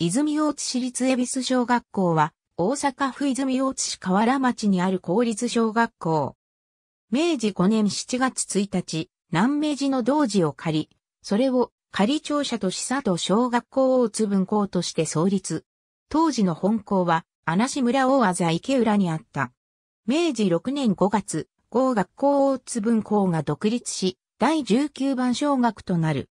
泉大津市立恵比寿小学校は、大阪府泉大津市河原町にある公立小学校。明治5年7月1日、南明寺の道寺を借り、それを仮庁舎と市里小学校大津分校として創立。当時の本校は、穴志村大字池浦にあった。明治6年5月、合学校大津分校が独立し、第19番小学となる。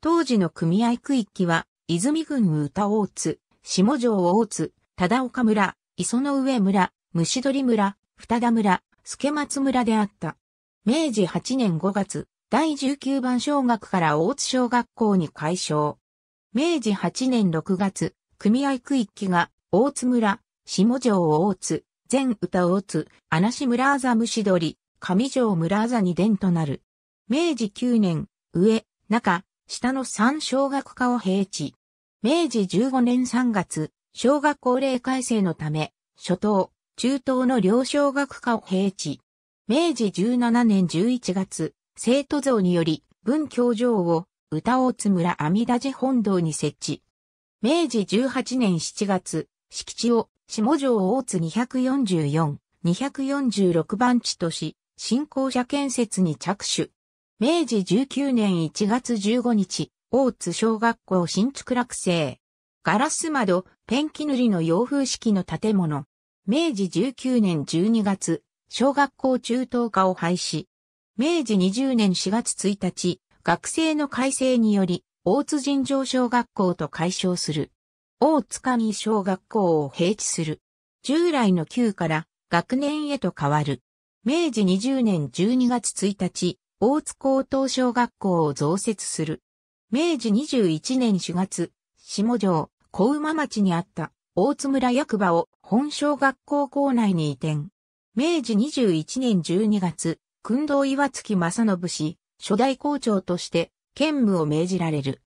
当時の組合区域は、泉郡歌大津、下城大津、忠岡村、磯の上村、虫取村、二田村、助松村であった。明治8年5月、第19番小学から大津小学校に改称。明治8年6月、組合区域が大津村、下城大津、全歌大津、穴市村あざ虫取、上城村あざに伝となる。明治9年、上、中、下の三小学科を平地。明治15年3月、小学校令改正のため、初等、中等の両小学科を閉地。明治17年11月、生徒像により、文教場を、歌大津村阿弥陀寺本堂に設置。明治18年7月、敷地を、下城大津244、246番地とし、新校舎建設に着手。明治19年1月15日、大津小学校新築落成。ガラス窓、ペンキ塗りの洋風式の建物。明治19年12月、小学校中等化を廃止。明治20年4月1日、学生の改正により、大津尋常小学校と解消する。大津上小学校を閉地する。従来の旧から学年へと変わる。明治20年12月1日、大津高等小学校を増設する。明治21年4月、下城、小馬町にあった大津村役場を本小学校校内に移転。明治21年12月、訓道岩月正信氏、初代校長として兼務を命じられる。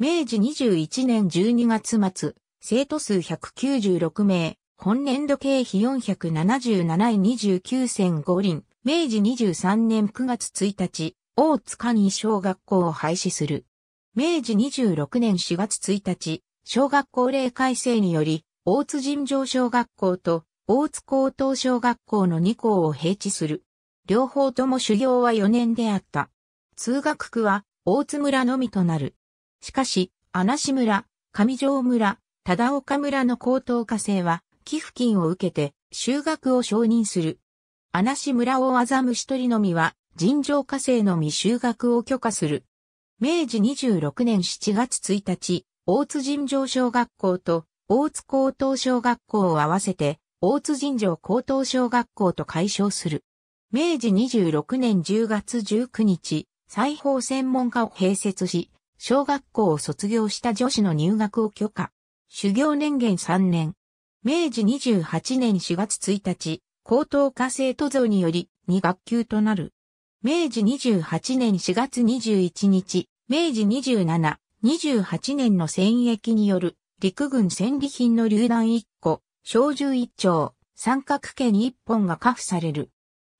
明治21年12月末、生徒数196名、本年度経費477円29銭5輪、明治23年9月1日、大塚に小学校を廃止する。明治26年4月1日、小学校令改正により、大津尋常小学校と大津高等小学校の2校を併置する。両方とも修行は4年であった。通学区は大津村のみとなる。しかし、穴志村、上条村、忠岡村の高等科生は、寄付金を受けて、修学を承認する。穴志村を欺む一人のみは、尋常科生のみ修学を許可する。明治26年7月1日、大津尋常小学校と大津高等小学校を合わせて、大津尋常高等小学校と解消する。明治26年10月19日、裁縫専門家を併設し、小学校を卒業した女子の入学を許可。修行年限3年。明治28年4月1日、高等科生徒像により2学級となる。明治28年4月21日、明治27、28年の戦役による陸軍戦利品の榴弾1個、小銃1丁、三角剣1本がカ付される。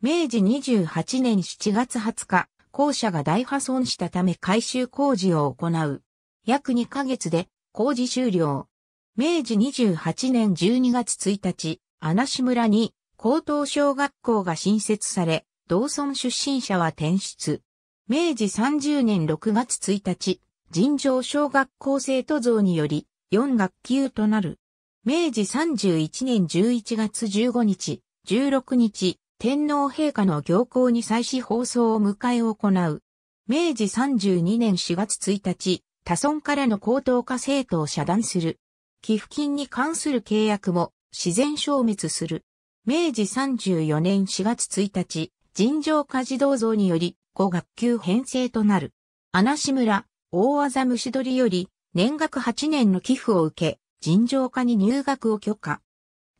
明治28年7月20日、校舎が大破損したため改修工事を行う。約2ヶ月で工事終了。明治28年12月1日、穴志村に高等小学校が新設され、道村出身者は転出。明治30年6月1日、尋常小学校生徒像により、4学級となる。明治31年11月15日、16日、天皇陛下の行幸に際し放送を迎え行う。明治32年4月1日、他村からの高等化生徒を遮断する。寄付金に関する契約も自然消滅する。明治34年4月1日、尋常家児童像により5学級編成となる。穴志村、大技虫取より年額8年の寄付を受け、尋常家に入学を許可。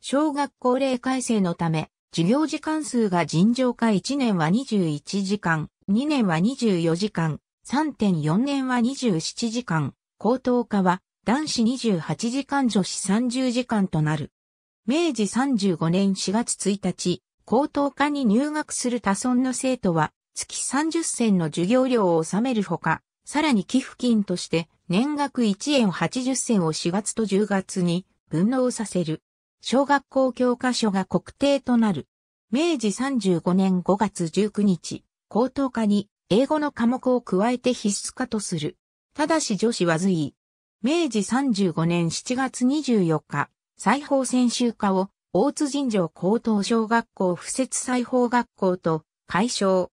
小学校令改正のため、授業時間数が尋常化1年は21時間、2年は24時間、3.4年は27時間、高等科は男子28時間女子30時間となる。明治35年4月1日、高等科に入学する多村の生徒は、月30銭の授業料を納めるほか、さらに寄付金として年額1円80銭を4月と10月に分納させる。小学校教科書が国定となる。明治35年5月19日、高等科に英語の科目を加えて必須化とする。ただし女子は随意。明治35年7月24日、裁縫専修科を大津尋常高等小学校附設裁縫学校と解消。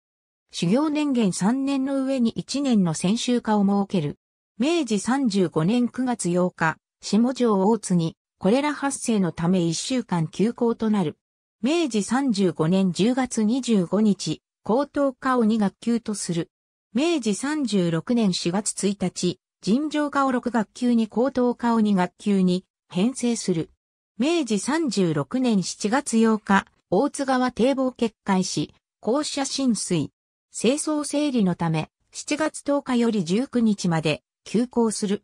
修行年限3年の上に1年の専修化を設ける。明治35年9月8日、下条大津に、これら発生のため1週間休校となる。明治35年10月25日、高等科を2学級とする。明治36年4月1日、尋常科を6学級に高等科を2学級に編成する。明治36年7月8日、大津川堤防決壊し、校舎浸水。清掃整理のため、7月10日より19日まで休校する。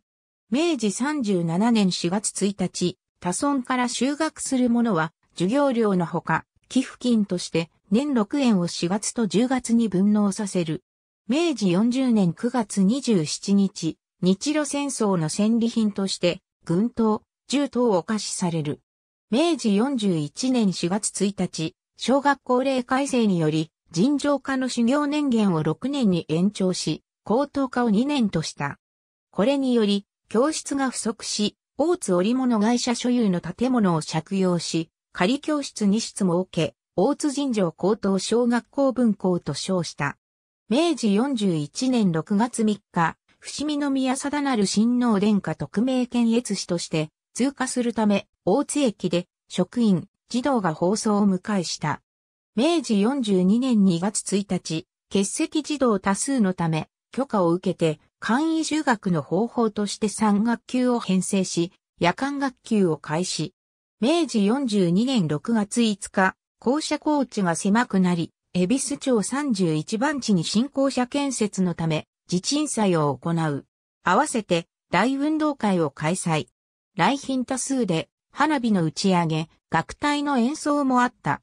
明治37年4月1日、多村から就学する者は、授業料のほか、寄付金として年6円を4月と10月に分納させる。明治40年9月27日、日露戦争の戦利品として、軍刀、銃等を可視される。明治41年4月1日、小学校令改正により、尋常科の修行年限を6年に延長し、高等科を2年とした。これにより、教室が不足し、大津織物会社所有の建物を借用し、仮教室2室も置け、大津尋常高等小学校分校と称した。明治41年6月3日、伏見宮定なる親王殿下特命検閲士として、通過するため、大津駅で職員、児童が放送を迎えした。明治42年2月1日、欠席児童多数のため、許可を受けて、簡易修学の方法として3学級を編成し、夜間学級を開始。明治42年6月5日、校舎高地が狭くなり、恵比寿町31番地に新校舎建設のため、地鎮祭を行う。合わせて大運動会を開催。来賓多数で、花火の打ち上げ、楽隊の演奏もあった。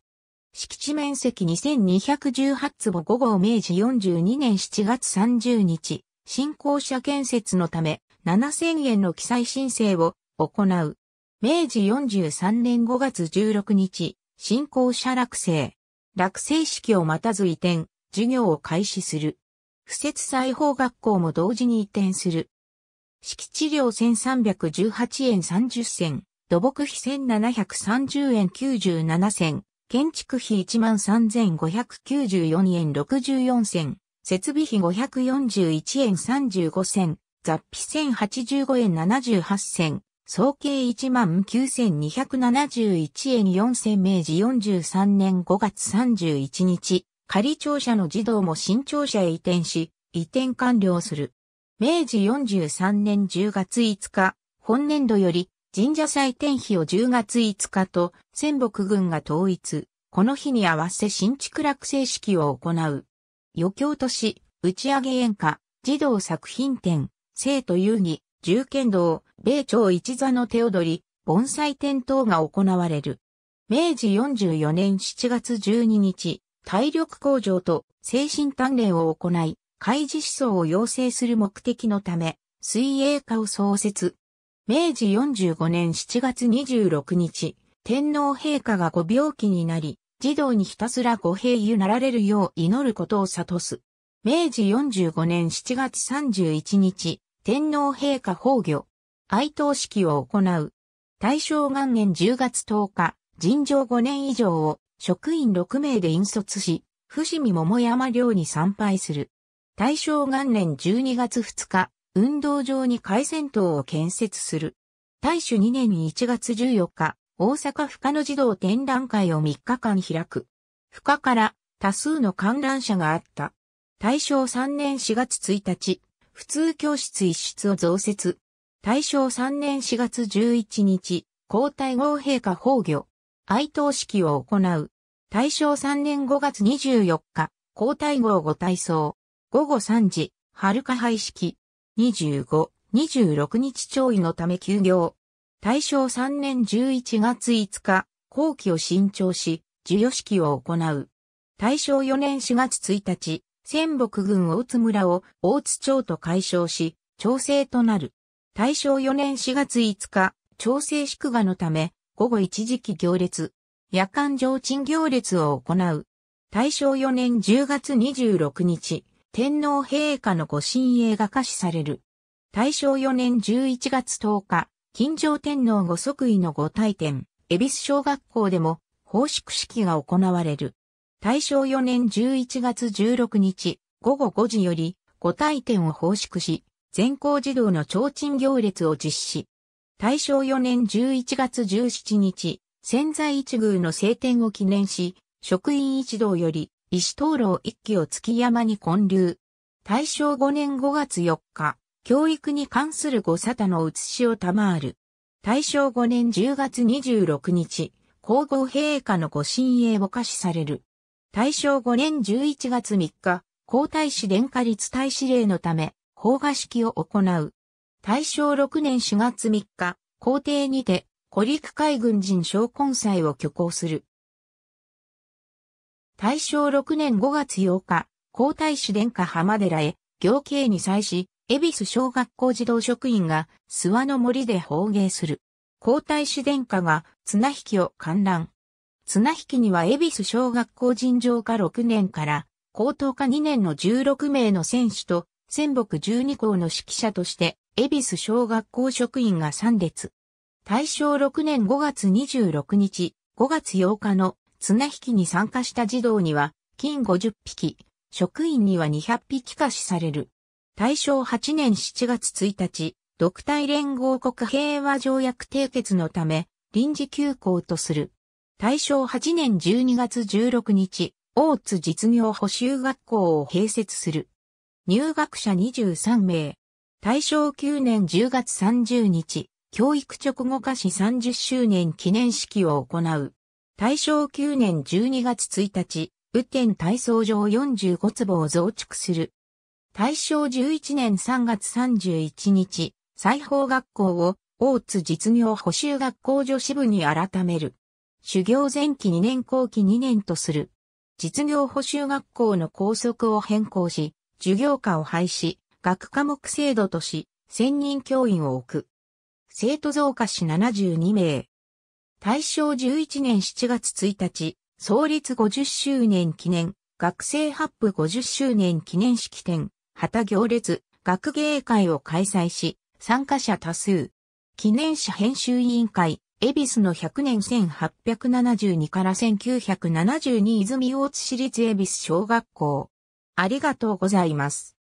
敷地面積2218坪5号明治42年7月30日、新校舎建設のため、7000円の記載申請を行う。明治43年5月16日、新校舎落成。落成式を待たず移転、授業を開始する。不設裁縫学校も同時に移転する。敷地料1318円30銭、土木費1730円97銭、建築費13,594円64銭、設備費541円35銭、雑費1085円78銭、総計19,271円4銭明治43年5月31日、仮庁舎の児童も新庁舎へ移転し、移転完了する。明治43年10月5日、本年度より神社祭典日を10月5日と仙北軍が統一、この日に合わせ新築落成式を行う。余興都市、打ち上げ演歌、児童作品展、生徒遊戯、重剣道、米朝一座の手踊り、盆栽展等が行われる。明治44年7月12日、体力向上と精神鍛錬を行い、開示思想を養成する目的のため、水泳科を創設。明治45年7月26日、天皇陛下がご病気になり、児童にひたすらご平癒なられるよう祈ることを悟す。明治45年7月31日、天皇陛下崩御、哀悼式を行う。大正元年10月10日、尋常5年以上を職員6名で引率し、伏見桃山寮に参拝する。大正元年12月2日、運動場に海戦闘を建設する。大主2年1月14日、大阪府下の児童展覧会を3日間開く。府下から多数の観覧車があった。大正3年4月1日、普通教室一室を増設。大正3年4月11日、皇太后陛下崩御。哀悼式を行う。大正3年5月24日、皇太后ご体操。午後3時、春夏廃式。25、26日潮位のため休業。大正3年11月5日、後期を新調し、授与式を行う。大正4年4月1日、仙北郡大津村を大津町と解消し、調整となる。大正4年4月5日、調整祝賀のため、午後一時期行列、夜間上鎮行列を行う。大正4年10月26日、天皇陛下のご神栄が可視される。大正4年11月10日、近城天皇ご即位のご大典、恵比寿小学校でも、奉祝式が行われる。大正4年11月16日、午後5時より、ご大典を奉祝し、全校児童の提灯行列を実施。大正4年11月17日、潜在一宮の晴天を記念し、職員一同より、石灯籠一揆を月山に建立。大正5年5月4日、教育に関するご沙汰の写しを賜る。大正5年10月26日、皇后陛下のご神営を可視される。大正5年11月3日、皇太子殿下立大使令のため、皇賀式を行う。大正6年4月3日、皇帝にて、古陸海軍人将根祭を挙行する。大正6年5月8日、皇太子殿下浜寺へ、行刑に際し、恵比寿小学校児童職員が諏訪の森で放迎する。皇太子殿下が綱引きを観覧。綱引きには恵比寿小学校尋常科6年から高等科2年の16名の選手と戦北12校の指揮者として恵比寿小学校職員が参列。大正6年5月26日、5月8日の綱引きに参加した児童には、金50匹、職員には200匹貸しされる。大正8年7月1日、独体連合国平和条約締結のため、臨時休校とする。大正8年12月16日、大津実業補修学校を併設する。入学者23名。大正9年10月30日、教育直後化し30周年記念式を行う。大正9年12月1日、雨天体操場45坪を増築する。大正11年3月31日、裁縫学校を大津実業補修学校女子部に改める。修行前期2年後期2年とする。実業補修学校の校則を変更し、授業科を廃止、学科目制度とし、専任教員を置く。生徒増加し72名。大正11年7月1日、創立50周年記念、学生発布50周年記念式典、旗行列、学芸会を開催し、参加者多数。記念誌編集委員会、恵比寿の100年1872から1972泉大津市立恵比寿小学校。ありがとうございます。